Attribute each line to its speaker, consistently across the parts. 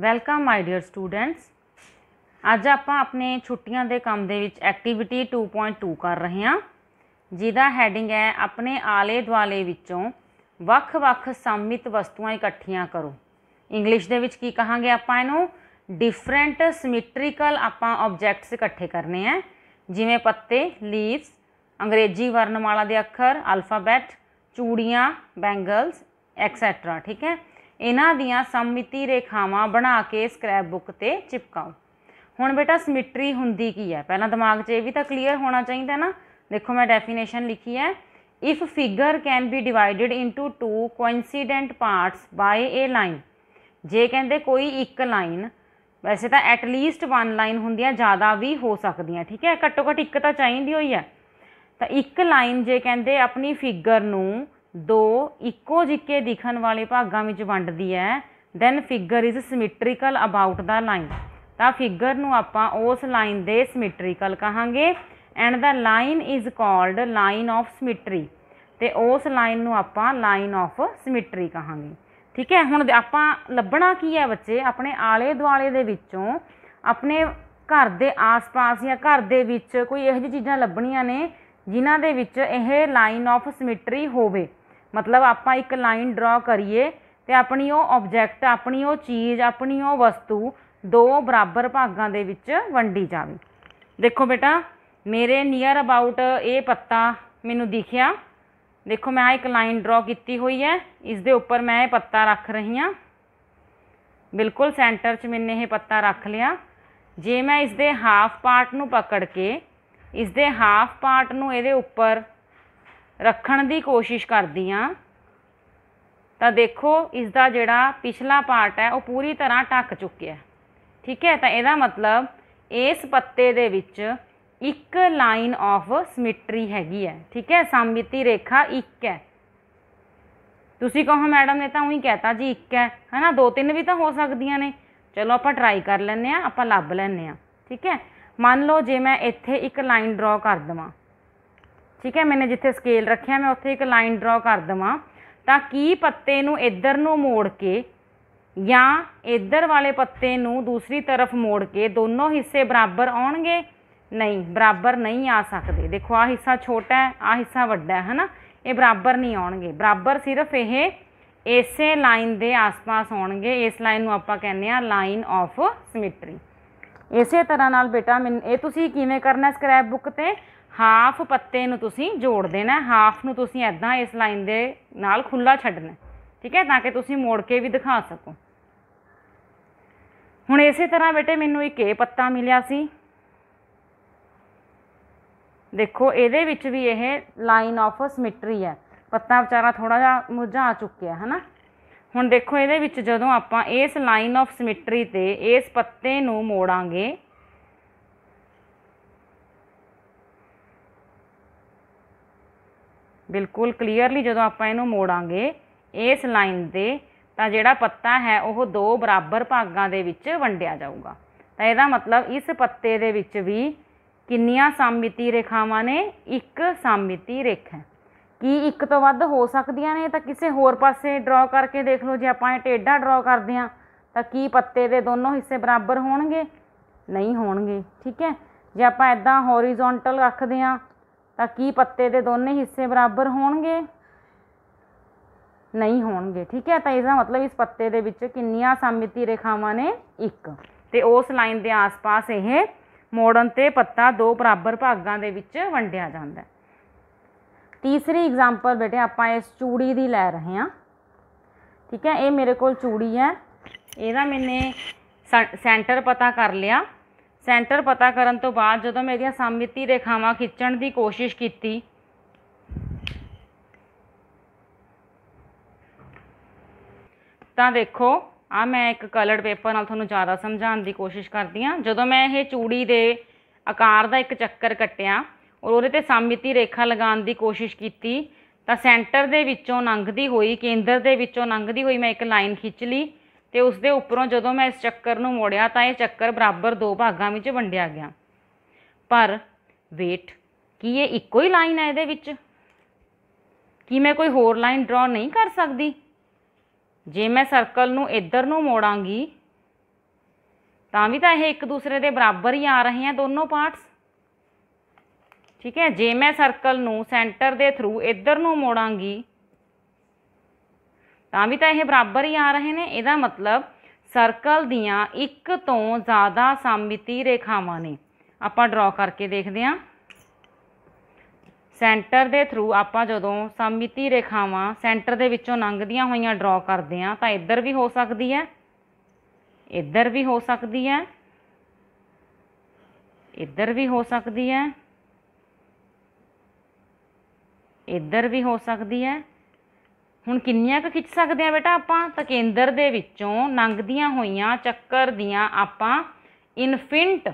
Speaker 1: welcome my dear students ਅੱਜ ਆਪਾਂ ਆਪਣੇ ਛੁੱਟੀਆਂ ਦੇ ਕੰਮ ਦੇ ਵਿੱਚ ਐਕਟੀਵਿਟੀ 2.2 ਕਰ ਰਹੇ ਹਾਂ ਜਿਹਦਾ ਹੈਡਿੰਗ ਹੈ ਆਪਣੇ ਆਲੇ ਦੁਆਲੇ ਵਿੱਚੋਂ ਵੱਖ-ਵੱਖ ਸਮਿਤ ਵਸਤੂਆਂ ਇਕੱਠੀਆਂ ਕਰੋ ਇੰਗਲਿਸ਼ ਦੇ ਵਿੱਚ ਕੀ ਕਹਾਂਗੇ ਆਪਾਂ ਇਹਨੂੰ ਡਿਫਰੈਂਟ ਸਿਮੈਟ੍ਰੀਕਲ ਆਪਾਂ ਆਬਜੈਕਟਸ ਇਕੱਠੇ ਕਰਨੇ ਆ ਜਿਵੇਂ ਪੱਤੇ ਲੀਵਸ ਅੰਗਰੇਜ਼ੀ ਵਰਣਮਾਲਾ ਦੇ ਅੱਖਰ ਅਲਫਾਬੈਟ ਚੂੜੀਆਂ ਬੈਂਗਲਸ ਐਕਸੈਟਰਾ ਠੀਕ ਹੈ ਇਹਨਾਂ ਦੀਆਂ ਸਮਮਿਤੀ ਰੇਖਾਵਾਂ ਬਣਾ ਕੇ ਸਕ੍ਰੈਪ ਬੁੱਕ ਤੇ ਚਿਪਕਾਓ ਹੁਣ ਬੇਟਾ ਸਿਮਟਰੀ ਹੁੰਦੀ ਕੀ ਹੈ ਪਹਿਲਾਂ ਦਿਮਾਗ 'ਚ ਇਹ ਵੀ ਤਾਂ ਕਲੀਅਰ ਹੋਣਾ ਚਾਹੀਦਾ ਨਾ ਦੇਖੋ ਮੈਂ ਡੈਫੀਨੇਸ਼ਨ ਲਿਖੀ ਹੈ if figure can be divided into two coincident parts by a line ਜੇ ਕਹਿੰਦੇ ਕੋਈ ਇੱਕ ਲਾਈਨ ਵੈਸੇ ਤਾਂ ਐਟ ਲੀਸਟ ਵਨ ਲਾਈਨ ਹੁੰਦੀਆਂ ਜ਼ਿਆਦਾ ਵੀ ਹੋ ਸਕਦੀਆਂ ਠੀਕ ਹੈ ਘੱਟੋ ਘੱਟ ਇੱਕ ਤਾਂ ਚਾਹੀਦੀ ਹੋਈ ਹੈ ਤਾਂ ਇੱਕ ਲਾਈਨ ਜੇ ਕਹਿੰਦੇ ਆਪਣੀ ਫਿਗਰ ਨੂੰ ਦੋ ਇੱਕੋ ਜਿੱਕੇ ਦਿਖਣ ਵਾਲੇ ਭਾਗਾਂ ਵਿੱਚ ਵੰਡਦੀ ਹੈ then figure is symmetrical about the line ਤਾਂ ਫਿਗਰ ਨੂੰ ਆਪਾਂ ਉਸ ਲਾਈਨ ਦੇ ਸਿਮੈਟ੍ਰੀਕਲ ਕਹਾਂਗੇ and the line is called line of symmetry ਤੇ ਉਸ ਲਾਈਨ ਨੂੰ ਆਪਾਂ ਲਾਈਨ ਆਫ ਸਿਮੈਟਰੀ ਕਹਾਂਗੇ ਠੀਕ ਹੈ ਹੁਣ ਆਪਾਂ ਲੱਭਣਾ ਕੀ ਹੈ ਬੱਚੇ ਆਪਣੇ ਆਲੇ ਦੁਆਲੇ ਦੇ ਵਿੱਚੋਂ ਆਪਣੇ ਘਰ ਦੇ ਆਸ-ਪਾਸ ਜਾਂ ਘਰ ਦੇ ਵਿੱਚ ਕੋਈ ਇਹੋ ਜਿਹੀ ਚੀਜ਼ਾਂ ਲੱਭਣੀਆਂ ਨੇ ਜਿਨ੍ਹਾਂ ਦੇ ਵਿੱਚ ਇਹ ਲਾਈਨ ਆਫ ਸਿਮੈਟਰੀ ਹੋਵੇ ਮਤਲਬ ਆਪਾਂ ਇੱਕ ਲਾਈਨ ਡਰਾ ਕਰੀਏ ਤੇ ਆਪਣੀ ਉਹ ਆਬਜੈਕਟ ਆਪਣੀ ਉਹ ਚੀਜ਼ ਆਪਣੀ ਉਹ ਵਸਤੂ ਦੋ ਬਰਾਬਰ ਭਾਗਾਂ ਦੇ ਵਿੱਚ ਵੰਡੀ ਜਾਵੇ ਦੇਖੋ ਬੇਟਾ ਮੇਰੇ ਨੀਅਰ ਅਬਾਊਟ ਇਹ ਪੱਤਾ ਮੈਨੂੰ ਦਿਖਿਆ ਦੇਖੋ ਮੈਂ ਇੱਕ ਲਾਈਨ ਡਰਾ ਕੀਤੀ ਹੋਈ ਹੈ ਇਸ ਦੇ ਉੱਪਰ ਮੈਂ ਇਹ ਪੱਤਾ ਰੱਖ ਰਹੀ ਹਾਂ ਬਿਲਕੁਲ ਸੈਂਟਰ 'ਚ ਮੈਨੇ ਇਹ ਪੱਤਾ ਰੱਖ ਲਿਆ ਜੇ ਮੈਂ ਇਸ ਦੇ ਹਾਫ ਪਾਰਟ ਨੂੰ ਪਕੜ ਕੇ ਇਸ ਦੇ ਹਾਫ ਪਾਰਟ ਨੂੰ ਇਹਦੇ ਉੱਪਰ ਰੱਖਣ ਦੀ ਕੋਸ਼ਿਸ਼ ਕਰਦੀ ਆ ਤਾਂ ਦੇਖੋ ਇਸ ਦਾ ਜਿਹੜਾ ਪਿਛਲਾ ਪਾਰਟ ਹੈ ਉਹ ਪੂਰੀ ਤਰ੍ਹਾਂ ਟੱਕ ਚੁੱਕਿਆ ਠੀਕ ਹੈ ਤਾਂ ਇਹਦਾ ਮਤਲਬ ਇਸ ਪੱਤੇ ਦੇ ਵਿੱਚ ਇੱਕ ਲਾਈਨ ਆਫ ਸਿਮਟਰੀ ਹੈਗੀ ਹੈ ਠੀਕ ਹੈ ਸਮਮਿਤੀ ਰੇਖਾ ਇੱਕ ਹੈ ਤੁਸੀਂ ਕਹੋ ਮੈਡਮ ਨੇ ਤਾਂ ਉਹੀ ਕਹਿਤਾ ਜੀ ਇੱਕ ਹੈ ਹਨਾ ਦੋ ਤਿੰਨ ਵੀ ਤਾਂ ਹੋ ਸਕਦੀਆਂ ਨੇ ਚਲੋ ਆਪਾਂ ਟਰਾਈ ਕਰ ਲੈਂਦੇ ਆ ਆਪਾਂ ਲੱਭ ਲੈਂਦੇ ਆ ਠੀਕ ਹੈ ਮੰਨ ਲਓ ਜੇ ਮੈਂ ਇੱਥੇ ਇੱਕ ਲਾਈਨ ਡਰਾ ਕਰ ਦਵਾਂ ਠੀਕ ਹੈ ਮੈਨੇ ਜਿੱਥੇ ਸਕੇਲ ਰੱਖਿਆ ਮੈਂ ਉੱਥੇ ਇੱਕ ਲਾਈਨ ਡਰਾ ਕਰ ਦਵਾਂ ਤਾਂ ਕੀ ਪੱਤੇ ਨੂੰ ਇੱਧਰ ਨੂੰ ਮੋੜ ਕੇ ਜਾਂ ਇੱਧਰ ਵਾਲੇ ਪੱਤੇ ਨੂੰ ਦੂਸਰੀ ਤਰਫ ਮੋੜ ਕੇ ਦੋਨੋਂ ਹਿੱਸੇ ਬਰਾਬਰ ਆਉਣਗੇ ਨਹੀਂ ਬਰਾਬਰ ਨਹੀਂ ਆ ਸਕਦੇ ਦੇਖੋ ਆ ਹਿੱਸਾ ਛੋਟਾ ਹੈ ਆ ਹਿੱਸਾ ਵੱਡਾ ਹੈ ਹਨਾ ਇਹ ਬਰਾਬਰ ਨਹੀਂ ਆਉਣਗੇ ਬਰਾਬਰ ਸਿਰਫ ਇਹ ਇਸੇ ਲਾਈਨ ਦੇ ਆਸ-ਪਾਸ ਆਉਣਗੇ ਇਸ ਲਾਈਨ ਨੂੰ ਆਪਾਂ ਕਹਿੰਦੇ ਆ ਲਾਈਨ ਆਫ ਸਿਮਟਰੀ ਇਸੇ ਤਰ੍ਹਾਂ ਨਾਲ ਬੇਟਾ ਇਹ ਤੁਸੀਂ ਕਿਵੇਂ ਕਰਨਾ ਸਕ੍ਰੈਪ ਬੁੱਕ ਤੇ ਹਾਫ ਪੱਤੇ ਨੂੰ ਤੁਸੀਂ ਜੋੜ ਦੇਣਾ ਹਾਫ ਨੂੰ ਤੁਸੀਂ ਐਦਾਂ ਇਸ ਲਾਈਨ ਦੇ ਨਾਲ ਖੁੱਲਾ ਛੱਡਣਾ ਠੀਕ ਹੈ ਤਾਂ ਕਿ ਤੁਸੀਂ ਮੋੜ ਕੇ ਵੀ ਦਿਖਾ ਸਕੋ ਹੁਣ ਇਸੇ ਤਰ੍ਹਾਂ ਬੇਟੇ ਮੈਨੂੰ ਇੱਕ ਇਹ ਪੱਤਾ ਮਿਲਿਆ ਸੀ ਦੇਖੋ ਇਹਦੇ ਵਿੱਚ ਵੀ ਇਹ ਲਾਈਨ ਆਫ ਸਿਮਟਰੀ ਹੈ ਪੱਤਾ ਵਿਚਾਰਾ ਥੋੜਾ ਜਿਹਾ ਮੁਰਝਾ ਚੁੱਕਿਆ ਹੈ ਨਾ ਹੁਣ ਦੇਖੋ ਇਹਦੇ ਵਿੱਚ ਜਦੋਂ ਆਪਾਂ ਇਸ ਲਾਈਨ ਆਫ ਸਿਮਟਰੀ ਤੇ ਇਸ ਪੱਤੇ ਨੂੰ ਮੋੜਾਂਗੇ ਬਿਲਕੁਲ ਕਲੀਅਰਲੀ ਜਦੋਂ ਆਪਾਂ ਇਹਨੂੰ ਮੋੜਾਂਗੇ ਇਸ ਲਾਈਨ ਦੇ ਤਾਂ ਜਿਹੜਾ ਪੱਤਾ ਹੈ ਉਹ ਦੋ ਬਰਾਬਰ ਭਾਗਾਂ ਦੇ ਵਿੱਚ ਵੰਡਿਆ ਜਾਊਗਾ ਤਾਂ ਇਹਦਾ ਮਤਲਬ ਇਸ ਪੱਤੇ ਦੇ ਵਿੱਚ ਵੀ ਕਿੰਨੀਆਂ ਸਮਮਿਤੀ ਰੇਖਾਵਾਂ ਨੇ ਇੱਕ ਸਮਮਿਤੀ ਰੇਖਾ ਕੀ ਇੱਕ ਤੋਂ ਵੱਧ ਹੋ ਸਕਦੀਆਂ ਨੇ ਤਾਂ ਕਿਸੇ ਹੋਰ ਪਾਸੇ ਡਰਾ ਕਰਕੇ ਦੇਖ ਲਓ ਜੇ ਆਪਾਂ ਇਹ ਟੇਡਾ ਡਰਾ ਕਰਦੇ ਆ ਤਾਂ ਕੀ ਪੱਤੇ ਦੇ ਦੋਨੋਂ ਹਿੱਸੇ ਬਰਾਬਰ ਹੋਣਗੇ ਨਹੀਂ ਹੋਣਗੇ ਠੀਕ ਹੈ ਜੇ ਆਪਾਂ ਇਦਾਂ ਹੋਰੀਜ਼ੋਨਟਲ ਰੱਖਦੇ ਆ ਤਾਂ ਕੀ ਪੱਤੇ ਦੇ ਦੋਨੇ ਹਿੱਸੇ ਬਰਾਬਰ ਹੋਣਗੇ ਨਹੀਂ ਹੋਣਗੇ ਠੀਕ ਹੈ ਤਾਂ ਇਹਦਾ ਮਤਲਬ ਇਸ ਪੱਤੇ ਦੇ ਵਿੱਚ ਕਿੰਨੀਆਂ ਸਮਮਿਤੀ ਰੇਖਾਵਾਂ ਨੇ ਇੱਕ ਤੇ ਉਸ ਲਾਈਨ ਦੇ ਆਸ-ਪਾਸ ਇਹ ਮੋੜਨ ਤੇ ਪੱਤਾ ਦੋ ਬਰਾਬਰ ਭਾਗਾਂ ਦੇ ਵਿੱਚ ਵੰਡਿਆ ਜਾਂਦਾ ਹੈ ਤੀਸਰੀ ਐਗਜ਼ਾਮਪਲ ਬੇਟੇ ਆਪਾਂ ਇਸ ਚੂੜੀ ਦੀ ਲੈ ਰਹੇ ਹਾਂ ਠੀਕ ਹੈ ਇਹ ਮੇਰੇ ਕੋਲ ਚੂੜੀ ਹੈ ਇਹਦਾ ਮੈਨੇ ਸੈਂਟਰ ਪਤਾ ਕਰ ਲਿਆ ਸੈਂਟਰ ਪਤਾ ਕਰਨ ਤੋਂ ਬਾਅਦ ਜਦੋਂ ਮੇਰੀਆਂ ਸਮਮਿਤੀ ਰੇਖਾਵਾਂ ਖਿੱਚਣ ਦੀ ਕੋਸ਼ਿਸ਼ ਕੀਤੀ ਤਾਂ ਦੇਖੋ ਆ ਮੈਂ ਇੱਕ ਕਲਰਡ ਪੇਪਰ ਨਾਲ ਤੁਹਾਨੂੰ ਜ਼ਿਆਦਾ ਸਮਝਾਉਣ ਦੀ ਕੋਸ਼ਿਸ਼ ਕਰਦੀ ਆ ਜਦੋਂ ਮੈਂ ਇਹ ਚੂੜੀ ਦੇ ਆਕਾਰ ਦਾ ਇੱਕ ਚੱਕਰ ਕੱਟਿਆ ਔਰ ਉਹਦੇ ਤੇ ਸਮਮਿਤੀ ਰੇਖਾ ਲਗਾਉਣ ਦੀ ਕੋਸ਼ਿਸ਼ ਕੀਤੀ ਤਾਂ ਸੈਂਟਰ ਦੇ ਵਿੱਚੋਂ ਲੰਘਦੀ ਹੋਈ ਕੇਂਦਰ ਦੇ ਵਿੱਚੋਂ ਲੰਘਦੀ ਹੋਈ ਮੈਂ ਇੱਕ ਲਾਈਨ ਖਿੱਚ ਲਈ ਤੇ ਉਸ ਦੇ ਉੱਪਰੋਂ ਜਦੋਂ ਮੈਂ ਇਸ ਚੱਕਰ ਨੂੰ ਮੋੜਿਆ ਤਾਂ ਇਹ ਚੱਕਰ ਬਰਾਬਰ ਦੋ ਭਾਗਾਂ ਵਿੱਚ ਵੰਡਿਆ ਗਿਆ ਪਰ ਵੇਟ ਕੀ ਇਹ ਇੱਕੋ ਹੀ ਲਾਈਨ ਹੈ ਇਹਦੇ ਵਿੱਚ ਕੀ ਮੈਂ ਕੋਈ ਹੋਰ ਲਾਈਨ ਡਰਾ ਨਹੀਂ ਕਰ ਸਕਦੀ ਜੇ ਮੈਂ ਸਰਕਲ ਨੂੰ ਇੱਧਰ ਨੂੰ ਮੋੜਾਂਗੀ ਤਾਂ ਵੀ ਤਾਂ ਇਹ ਇੱਕ ਦੂਸਰੇ ਦੇ ਬਰਾਬਰ ਹੀ ਆ ਰਹੇ ਆ ਦੋਨੋਂ ਪਾਰਟਸ ਠੀਕ ਹੈ ਜੇ ਮੈਂ ਸਰਕਲ ਨੂੰ ਸੈਂਟਰ ਦੇ ਥਰੂ ਇੱਧਰ ਨੂੰ ਮੋੜਾਂਗੀ ਤਾਂ ਵੀ ਤਾਂ ਇਹ ਬਰਾਬਰ ਹੀ ਆ ਰਹੇ ਨੇ ਇਹਦਾ ਮਤਲਬ ਸਰਕਲ ਦੀਆਂ ਇੱਕ ਤੋਂ ਜ਼ਿਆਦਾ ਸਮਮਿਤੀ ਰੇਖਾਵਾਂ ਨੇ ਆਪਾਂ ਡਰਾ ਕਰਕੇ ਦੇਖਦੇ ਹਾਂ ਸੈਂਟਰ ਦੇ ਥਰੂ ਆਪਾਂ ਜਦੋਂ ਸਮਮਿਤੀ ਰੇਖਾਵਾਂ ਸੈਂਟਰ ਦੇ ਵਿੱਚੋਂ ਲੰਘਦੀਆਂ ਹੋਈਆਂ ਡਰਾ ਕਰਦੇ ਹਾਂ ਤਾਂ ਇੱਧਰ ਵੀ ਹੋ ਸਕਦੀ ਹੈ ਇੱਧਰ ਵੀ ਹੋ ਸਕਦੀ ਹੈ ਇੱਧਰ ਵੀ ਹੋ ਸਕਦੀ ਹੈ ਇੱਧਰ ਵੀ ਹੋ ਸਕਦੀ ਹੈ ਹੁਣ ਕਿੰਨੀਆਂ ਕ ਖਿੱਚ ਸਕਦੇ ਆ ਬੇਟਾ ਆਪਾਂ ਤਾਂ ਕੇਂਦਰ ਦੇ ਵਿੱਚੋਂ ਨੰਗਦੀਆਂ ਹੋਈਆਂ ਚੱਕਰ ਦੀਆਂ ਆਪਾਂ ਇਨਫਿਨਟ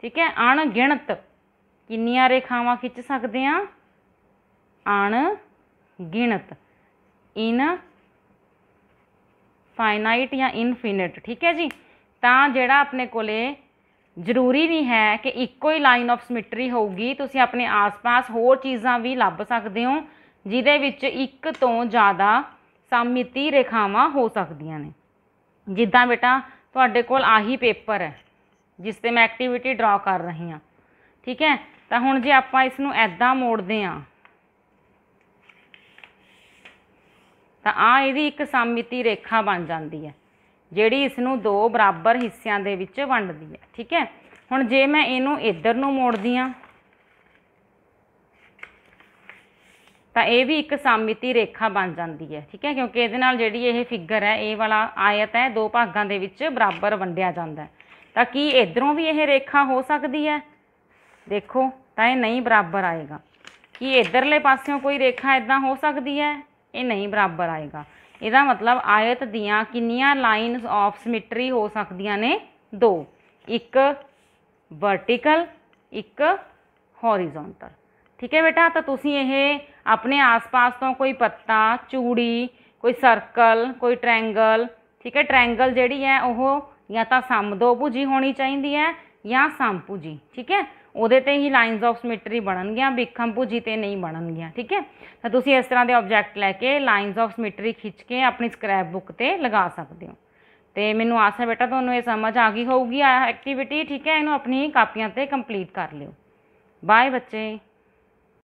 Speaker 1: ਠੀਕ ਹੈ ਅਣਗਿਣਤ ਕਿੰਨੀਆਂ ਰੇਖਾਵਾਂ ਖਿੱਚ ਸਕਦੇ ਆ ਗਿਣਤ ਇਨ ਫਾਈਨਾਈਟ ਜਾਂ ਇਨਫਿਨਿਟ ਠੀਕ ਹੈ ਜੀ ਤਾਂ ਜਿਹੜਾ ਆਪਣੇ ਕੋਲੇ ਜ਼ਰੂਰੀ ਨਹੀਂ ਹੈ ਕਿ ਇੱਕੋ ਹੀ ਲਾਈਨ ਆਫ ਸਿਮਟਰੀ ਹੋਊਗੀ ਤੁਸੀਂ ਆਪਣੇ ਆਸ-ਪਾਸ ਹੋਰ ਚੀਜ਼ਾਂ ਵੀ ਲੱਭ ਸਕਦੇ ਹੋ ਜਿਹਦੇ ਵਿੱਚ ਇੱਕ ਤੋਂ ਜ਼ਿਆਦਾ ਸਮਮਿਤੀ ਰੇਖਾਵਾਂ ਹੋ ਸਕਦੀਆਂ ਨੇ ਜਿੱਦਾਂ ਬੇਟਾ ਤੁਹਾਡੇ ਕੋਲ ਆਹੀ ਪੇਪਰ ਹੈ ਜਿਸ ਤੇ ਮੈਂ ਐਕਟੀਵਿਟੀ ਡਰਾ ਕਰ ਰਹੀ ਹਾਂ ਠੀਕ ਹੈ ਤਾਂ ਹੁਣ ਜੇ ਆਪਾਂ ਇਸ ਨੂੰ ਐਦਾਂ ਮੋੜਦੇ ਹਾਂ ਤਾਂ ਆ ਇਹਦੀ ਇੱਕ ਸਮਮਿਤੀ ਰੇਖਾ ਬਣ ਜਾਂਦੀ ਹੈ ਜਿਹੜੀ ਇਸ ਨੂੰ ਦੋ ਬਰਾਬਰ ਹਿੱਸਿਆਂ ਦੇ ਵਿੱਚ ਵੰਡਦੀ ਹੈ ਠੀਕ ਹੈ ਹੁਣ ਜੇ ਮੈਂ ਇਹਨੂੰ ਇੱਧਰ ਨੂੰ ਮੋੜਦੀ ਹਾਂ ਤਾਂ ਇਹ ਵੀ ਇੱਕ ਸਮਮਿਤੀ ਰੇਖਾ ਬਣ ਜਾਂਦੀ ਹੈ ਠੀਕ ਹੈ ਕਿਉਂਕਿ ਇਹਦੇ ਨਾਲ ਜਿਹੜੀ ਇਹ ਫਿਗਰ ਹੈ ਇਹ ਵਾਲਾ ਆਇਤ ਹੈ ਦੋ ਭਾਗਾਂ ਦੇ ਵਿੱਚ ਬਰਾਬਰ ਵੰਡਿਆ ਜਾਂਦਾ ਤਾਂ ਕੀ ਇਧਰੋਂ ਵੀ ਇਹ ਰੇਖਾ ਹੋ ਸਕਦੀ ਹੈ ਦੇਖੋ ਤਾਂ ਇਹ ਨਹੀਂ ਬਰਾਬਰ ਆਏਗਾ ਕੀ ਇਧਰਲੇ ਪਾਸਿਓਂ ਕੋਈ ਰੇਖਾ ਇਦਾਂ ਹੋ ਸਕਦੀ ਹੈ ਇਹ ਨਹੀਂ ਬਰਾਬਰ ਆਏਗਾ ਇਹਦਾ ਮਤਲਬ ਆਇਤ ਦੀਆਂ ਕਿੰਨੀਆਂ ਲਾਈਨਸ ਆਫ ਸਿਮਟਰੀ ਹੋ ਸਕਦੀਆਂ ਨੇ ਦੋ ਇੱਕ ਵਰਟੀਕਲ ਇੱਕ ਹੌਰੀਜ਼ੌਂਟਲ ਠੀਕ ਹੈ ਬੇਟਾ ਤਾਂ ਤੁਸੀਂ ਇਹ ਆਪਣੇ ਆਸ-ਪਾਸ ਤੋਂ ਕੋਈ ਪੱਤਾ ਚੂੜੀ ਕੋਈ ਸਰਕਲ ਕੋਈ ਟ੍ਰਾਇੰਗਲ ਠੀਕ ਹੈ ਟ੍ਰਾਇੰਗਲ ਜਿਹੜੀ ਹੈ ਉਹ ਜਾਂ ਤਾਂ ਸਮਦੋ ਭੁਜੀ ਹੋਣੀ ਚਾਹੀਦੀ ਹੈ ਜਾਂ ਸੰਪੂਜੀ ਠੀਕ ਹੈ ਉਹਦੇ ਤੇ ਹੀ ਲਾਈਨਸ ਆਫ ਸਿਮਟਰੀ ਬਣਨਗੀਆਂ ਵਿਖਮ ਭੁਜੀ ਤੇ ਨਹੀਂ ਬਣਨਗੀਆਂ ਠੀਕ ਹੈ ਤਾਂ ਤੁਸੀਂ ਇਸ ਤਰ੍ਹਾਂ ਦੇ ਆਬਜੈਕਟ ਲੈ ਕੇ ਲਾਈਨਸ ਆਫ ਸਿਮਟਰੀ ਖਿੱਚ ਕੇ ਆਪਣੀ ਸਕ੍ਰੈਪ ਬੁੱਕ ਤੇ ਲਗਾ ਸਕਦੇ ਹੋ ਤੇ ਮੈਨੂੰ ਆਸ ਹੈ ਬੇਟਾ ਤੁਹਾਨੂੰ ਇਹ ਸਮਝ ਆ ਗਈ ਹੋਊਗੀ ਆ ਐਕਟੀਵਿਟੀ ਠੀਕ ਹੈ ਇਹਨੂੰ ਆਪਣੀ ਕਾਪੀਆਂ ਤੇ ਕੰਪਲੀਟ ਕਰ ਲਿਓ ਬਾਏ ਬੱਚੇ